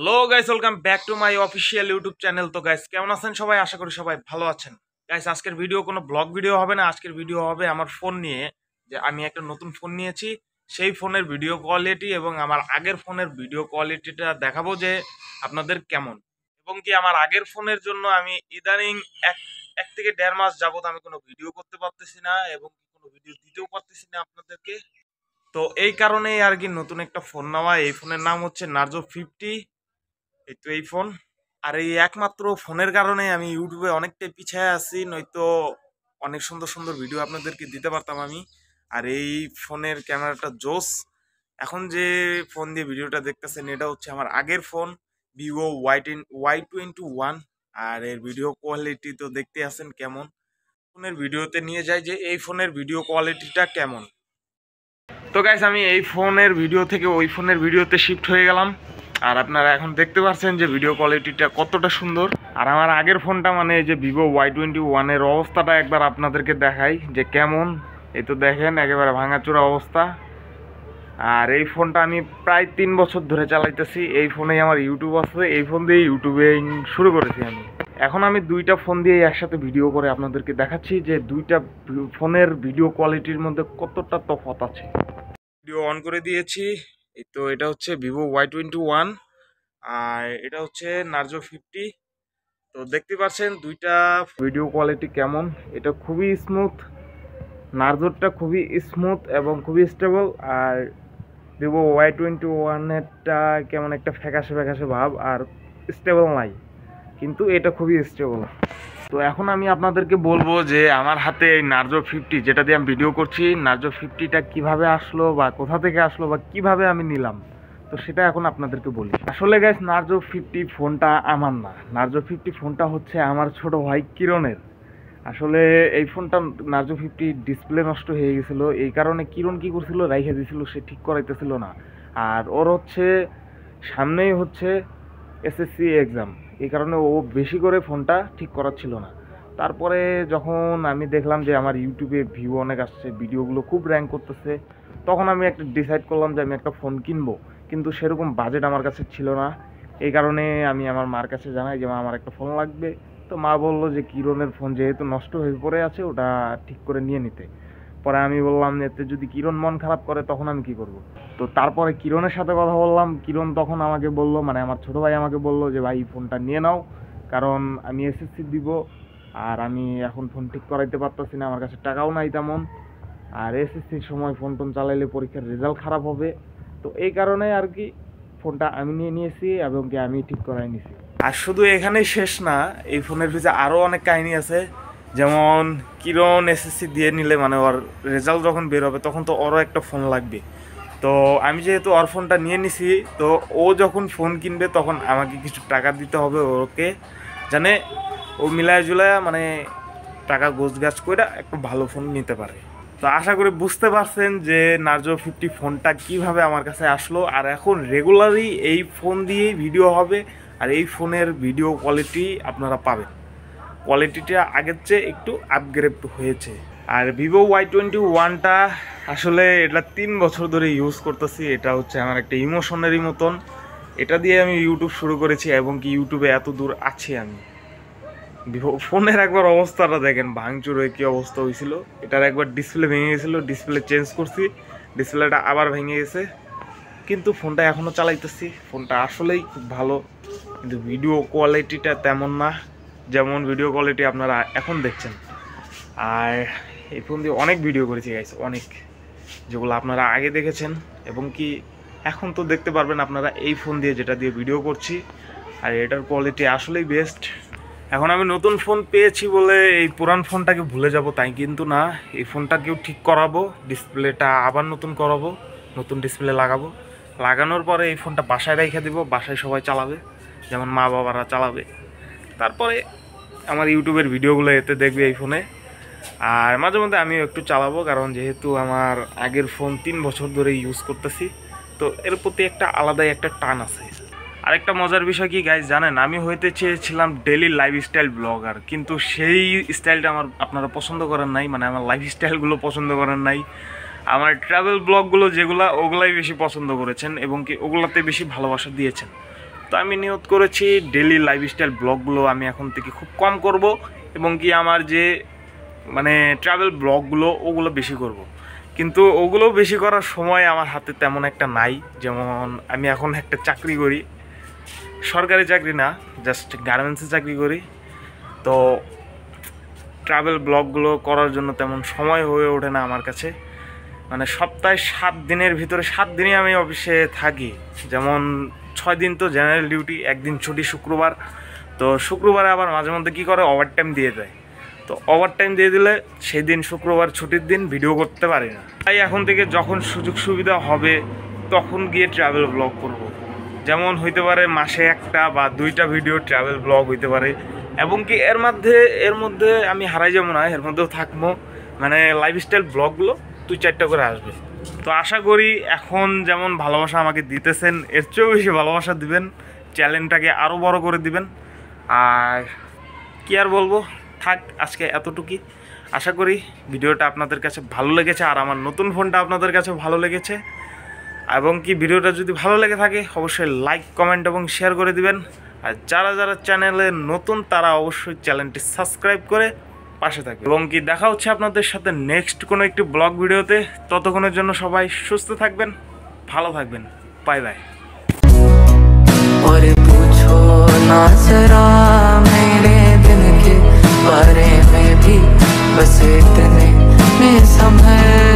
Hello guys welcome back to my official YouTube channel তো guys কেমন আছেন সবাই আশা করি সবাই ভালো আছেন গাইস আজকের ভিডিও কোনো ব্লগ ভিডিও হবে না আজকের ভিডিও হবে আমার ফোন নিয়ে যে আমি একটা নতুন ফোন নিয়েছি সেই ফোনের ভিডিও কোয়ালিটি এবং আমার আগের ফোনের ভিডিও কোয়ালিটিটা দেখাবো যে আপনাদের কেমন এবং কি আমার আগের ফোনের জন্য আমি ইদানিং এক এক থেকে দেড় মাস যাবত আমি কোনো ভিডিও করতে পারতেছি না এবং কোনো ভিডিও দিতেও পারতেছি না আপনাদেরকে তো এই কারণেই আর কি নতুন একটা ফোন নেওয়া এই ফোনের নাম হচ্ছে নার্জো ফিফটি এই তো এই ফোন আর এই একমাত্র ফোনের কারণে আমি ইউটিউবে অনেকটাই পিছিয়ে আছি নয়তো অনেক সুন্দর সুন্দর ভিডিও আপনাদেরকে দিতে পারতাম আমি আর এই ফোনের ক্যামেরাটা জোস এখন যে ফোন দিয়ে ভিডিওটা দেখতেছেন এটা হচ্ছে আমার আগের phone Vivo Y ten Y twenty one আর এর ভিডিও কোয়ালিটি তো দেখতে আছেন কেমন ফোনের ভিডিওতে নিয়ে যায় যে এই ফোনের ভিডিও কোয়ালিটিটা কেমন তো গাইস আমি এই ফোনের ভিডিও থেকে ওই ফোনের ভিডিওতে শিফট হয়ে গেলাম আর আপনারা এখন দেখতে পাচ্ছেন যে ভিডিও কোয়ালিটিটা কতটা সুন্দর আর আমার আগের ফোনটা মানে যে ভিভো ওয়াই টোয়েন্টি ওয়ানের অবস্থাটা একবার আপনাদেরকে দেখাই যে কেমন এই তো দেখেন একেবারে ভাঙাচোরা অবস্থা আর এই ফোনটা আমি প্রায় তিন বছর ধরে চালাইতেছি এই ফোনেই আমার ইউটিউব আছে এই ফোন দিয়ে ইউটিউবিং শুরু করেছি আমি এখন আমি দুইটা ফোন দিয়ে একসাথে ভিডিও করে আপনাদেরকে দেখাচ্ছি যে দুইটা ফোনের ভিডিও কোয়ালিটির মধ্যে কতটা তফাত আছে ভিডিও অন করে দিয়েছি তো এটা হচ্ছে ভিভো ওয়াই টোয়েন্টি ওয়ান আর এটা হচ্ছে নার্জো ফিফটি তো দেখতে পাচ্ছেন দুইটা ভিডিও কোয়ালিটি কেমন এটা খুবই স্মুথ নার্জোরটা খুবই স্মুথ এবং খুবই স্টেবল আর ভিভো ওয়াই টোয়েন্টি ওয়ানেরটা কেমন একটা ফ্যাকাশে ফ্যাকাশে ভাব আর স্টেবল নাই কিন্তু এটা খুবই স্টেবল তো এখন আমি আপনাদেরকে বলবো যে আমার হাতে এই নার্জো ফিফটি যেটা দিয়ে আমি ভিডিও করছি নার্জো ফিফটিটা কিভাবে আসলো বা কোথা থেকে আসলো বা কিভাবে আমি নিলাম তো সেটা এখন আপনাদেরকে বলি আসলে গ্যাস নার্জো ফিফটি ফোনটা আমার না নার্জো ফিফটি ফোনটা হচ্ছে আমার ছোট ভাই কিরণের আসলে এই ফোনটা নার্জো ফিফটি ডিসপ্লে নষ্ট হয়ে গেছিলো এই কারণে কিরণ কি করছিল রাইখে দিয়েছিল সে ঠিক করাইতেছিল না আর ওর হচ্ছে সামনেই হচ্ছে এসএসসি এক্সাম এই কারণে ও বেশি করে ফোনটা ঠিক ছিল না তারপরে যখন আমি দেখলাম যে আমার ইউটিউবে ভিউ অনেক আসছে ভিডিওগুলো খুব র্যাঙ্ক করতেছে তখন আমি একটা ডিসাইড করলাম যে আমি একটা ফোন কিনবো কিন্তু সেরকম বাজেট আমার কাছে ছিল না এই কারণে আমি আমার মার কাছে জানাই যে মা আমার একটা ফোন লাগবে তো মা বললো যে কিরণের ফোন যেহেতু নষ্ট হয়ে পড়ে আছে ওটা ঠিক করে নিয়ে নিতে পরে আমি বললাম এতে যদি কিরণ মন খারাপ করে তখন আমি কি করব তো তারপরে কিরণের সাথে কথা বললাম কিরণ তখন আমাকে বলল মানে আমার ছোট ভাই আমাকে বলল যে ভাই ফোনটা নিয়ে নাও কারণ আমি এসএসসি দিব আর আমি এখন ফোন ঠিক করাইতে পারতেছি না আমার কাছে টাকাও নাই তেমন আর এসএসসির সময় ফোন টোন চালাইলে পরীক্ষার রেজাল্ট খারাপ হবে তো এই কারণে আর কি ফোনটা আমি নিয়ে নিয়েছি এবং কি আমি ঠিক করাই নিয়েছি আর শুধু এখানেই শেষ না এই ফোনের পিছনে আরও অনেক কাহিনী আছে যেমন কিরণ এসএসসি দিয়ে নিলে মানে ওর রেজাল্ট যখন বের হবে তখন তো ওরও একটা ফোন লাগবে তো আমি যেহেতু ওর ফোনটা নিয়ে নিছি তো ও যখন ফোন কিনবে তখন আমাকে কিছু টাকা দিতে হবে ওকে জানে ও মিলায় জুলায় মানে টাকা গোছ গাছ করে একটা ভালো ফোন নিতে পারে তো আশা করি বুঝতে পারছেন যে নার্জো ফিফটি ফোনটা কিভাবে আমার কাছে আসলো আর এখন রেগুলারই এই ফোন দিয়েই ভিডিও হবে আর এই ফোনের ভিডিও কোয়ালিটি আপনারা পাবেন কোয়ালিটিটা আগের চেয়ে একটু আপগ্রেড হয়েছে আর ভিভো ওয়াই টোয়েন্টি ওয়ানটা আসলে এটা তিন বছর ধরে ইউজ করতেছি এটা হচ্ছে আমার একটা ইমোশনেরই মতন এটা দিয়ে আমি ইউটিউব শুরু করেছি এবং কি ইউটিউবে এত দূর আছি আমি ভিভো ফোনের একবার অবস্থাটা দেখেন ভাঙচুর হয়ে কী অবস্থা হয়েছিল এটার একবার ডিসপ্লে ভেঙে গেছিলো ডিসপ্লে চেঞ্জ করছি ডিসপ্লেটা আবার ভেঙে গেছে কিন্তু ফোনটা এখনও চালাইতেছি ফোনটা আসলেই খুব ভালো কিন্তু ভিডিও কোয়ালিটিটা তেমন না যেমন ভিডিও কোয়ালিটি আপনারা এখন দেখছেন আর এই ফোন দিয়ে অনেক ভিডিও করেছি গাইছে অনেক যেগুলো আপনারা আগে দেখেছেন এবং কি এখন তো দেখতে পারবেন আপনারা এই ফোন দিয়ে যেটা দিয়ে ভিডিও করছি আর এটার কোয়ালিটি আসলেই বেস্ট এখন আমি নতুন ফোন পেয়েছি বলে এই পুরান ফোনটাকে ভুলে যাব তাই কিন্তু না এই ফোনটাকেও ঠিক করাবো ডিসপ্লেটা আবার নতুন করাবো নতুন ডিসপ্লে লাগাবো লাগানোর পরে এই ফোনটা বাসায় রেখে দেবো বাসায় সবাই চালাবে যেমন মা বাবারা চালাবে তারপরে আমার ইউটিউবের ভিডিওগুলো এতে দেখবে এই ফোনে আর মাঝে মধ্যে আমিও একটু চালাবো কারণ যেহেতু আমার আগের ফোন তিন বছর ধরে ইউজ করতেছি তো এর প্রতি একটা আলাদাই একটা টান আছে আর একটা মজার বিষয় কি গাইজ জানেন আমি হইতে চেয়েছিলাম ডেলি লাইফস্টাইল ব্লগার কিন্তু সেই স্টাইলটা আমার আপনারা পছন্দ করেন নাই মানে আমার লাইফস্টাইলগুলো পছন্দ করেন নাই আমার ট্রাভেল ব্লগগুলো যেগুলো ওগুলাই বেশি পছন্দ করেছেন এবং কি ওগুলাতে বেশি ভালোবাসা দিয়েছেন তো আমি নিয়োগ করেছি ডেলি লাইফস্টাইল ব্লগগুলো আমি এখন থেকে খুব কম করব এবং কি আমার যে মানে ট্রাভেল ব্লগগুলো ওগুলো বেশি করব। কিন্তু ওগুলো বেশি করার সময় আমার হাতে তেমন একটা নাই যেমন আমি এখন একটা চাকরি করি সরকারি চাকরি না জাস্ট গার্মেন্টসে চাকরি করি তো ট্রাভেল ব্লগগুলো করার জন্য তেমন সময় হয়ে ওঠে না আমার কাছে মানে সপ্তাহে সাত দিনের ভিতরে সাত দিনই আমি অফিসে থাকি যেমন ছয় দিন তো জেনারেল ডিউটি একদিন ছুটি শুক্রবার তো শুক্রবারে আবার মাঝে মধ্যে কী করে ওভার টাইম দিয়ে দেয় তো ওভার টাইম দিয়ে দিলে সেই দিন শুক্রবার ছুটির দিন ভিডিও করতে পারি না তাই এখন থেকে যখন সুযোগ সুবিধা হবে তখন গিয়ে ট্রাভেল ব্লগ করব। যেমন হইতে পারে মাসে একটা বা দুইটা ভিডিও ট্রাভেল ব্লগ হইতে পারে এবং কি এর মধ্যে এর মধ্যে আমি হারাই যাবো না এর মধ্যেও থাকবো মানে লাইফস্টাইল ব্লগগুলো দুই চারটা করে আসবে তো আশা করি এখন যেমন ভালোবাসা আমাকে দিতেছেন এর চেয়েও বেশি ভালোবাসা দিবেন চ্যালেঞ্জটাকে আরও বড় করে দিবেন আর কি আর বলবো থাক আজকে এতটুকুই আশা করি ভিডিওটা আপনাদের কাছে ভালো লেগেছে আর আমার নতুন ফোনটা আপনাদের কাছে ভালো লেগেছে এবং কি ভিডিওটা যদি ভালো লেগে থাকে অবশ্যই লাইক কমেন্ট এবং শেয়ার করে দিবেন আর যারা যারা চ্যানেলে নতুন তারা অবশ্যই চ্যানেলটি সাবস্ক্রাইব করে পাশে থাকবে এবং কি দেখা হচ্ছে আপনাদের সাথে নেক্সট কোনো একটি ব্লগ ভিডিওতে ততক্ষণের জন্য সবাই সুস্থ থাকবেন ভালো থাকবেন বাই বাই बस इतने में